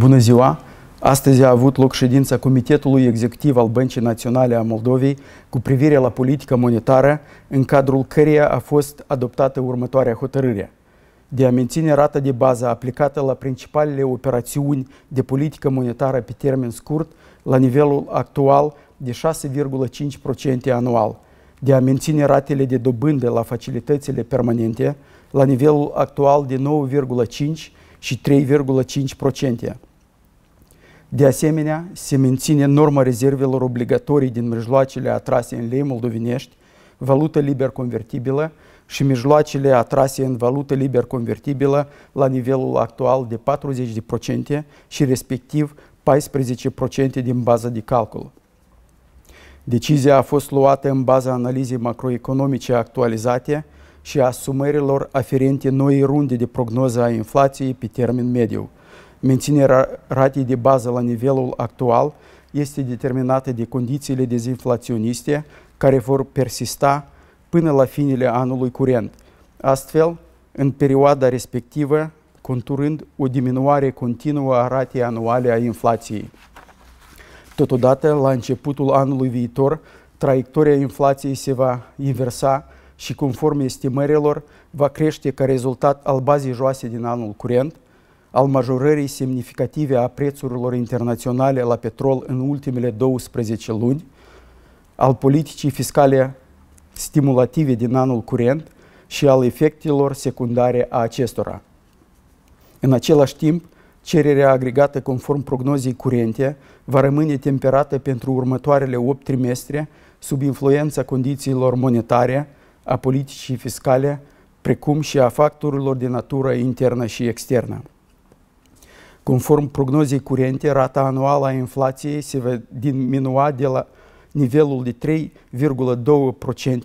Bună ziua! Astăzi a avut loc ședința Comitetului Executiv al Băncii Naționale a Moldovei cu privire la politică monetară, în cadrul căreia a fost adoptată următoarea hotărâre de a menține rata de bază aplicată la principalele operațiuni de politică monetară pe termen scurt la nivelul actual de 6,5% anual, de a menține ratele de dobândă la facilitățile permanente la nivelul actual de 9,5 și 3,5%, de asemenea, se menține norma rezervelor obligatorii din mijloacele atrase în lei moldovenești, valută liber convertibilă și mijloacele atrase în valută liber convertibilă la nivelul actual de 40% și respectiv 14% din baza de calcul. Decizia a fost luată în baza analizei macroeconomice actualizate și a asumărilor aferente noii runde de prognoză a inflației pe termen mediu – menținerea ratei de bază la nivelul actual este determinată de condițiile dezinflaționiste care vor persista până la finele anului curent. Astfel, în perioada respectivă, conturând o diminuare continuă a ratei anuale a inflației. Totodată, la începutul anului viitor, traiectoria inflației se va inversa și, conform estimărilor, va crește ca rezultat al bazei joase din anul curent – al majorării semnificative a prețurilor internaționale la petrol în ultimele 12 luni, al politicii fiscale stimulative din anul curent și al efectelor secundare a acestora. În același timp, cererea agregată conform prognozei curente va rămâne temperată pentru următoarele 8 trimestre sub influența condițiilor monetare, a politicii fiscale, precum și a factorilor de natură internă și externă. Conform prognozei curente, rata anuală a inflației se va diminua de la nivelul de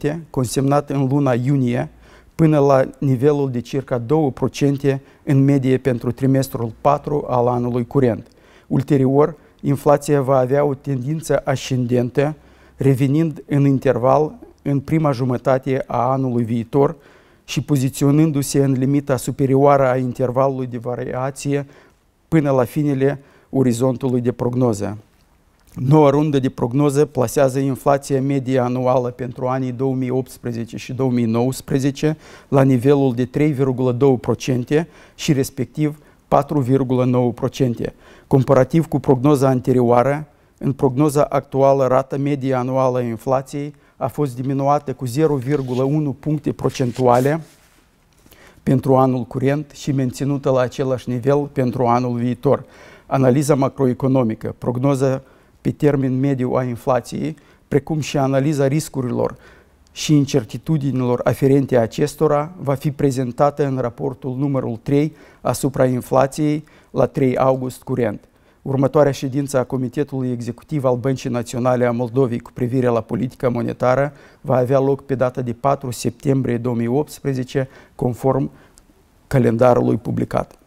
3,2% consemnat în luna iunie până la nivelul de circa 2% în medie pentru trimestrul 4 al anului curent. Ulterior, inflația va avea o tendință ascendentă, revenind în interval în prima jumătate a anului viitor și poziționându-se în limita superioară a intervalului de variație până la finele orizontului de prognoză. Noua rundă de prognoză plasează inflația medie anuală pentru anii 2018 și 2019 la nivelul de 3,2% și respectiv 4,9%. Comparativ cu prognoza anterioară, în prognoza actuală, rata medie anuală a inflației a fost diminuată cu 0,1 puncte procentuale pentru anul curent și menținută la același nivel pentru anul viitor. Analiza macroeconomică, prognoza pe termen mediu a inflației, precum și analiza riscurilor și incertitudinilor aferente acestora, va fi prezentată în raportul numărul 3 asupra inflației la 3 august curent următoarea ședință a Comitetului Executiv al Băncii Naționale a Moldovei cu privire la politica monetară va avea loc pe data de 4 septembrie 2018, conform calendarului publicat.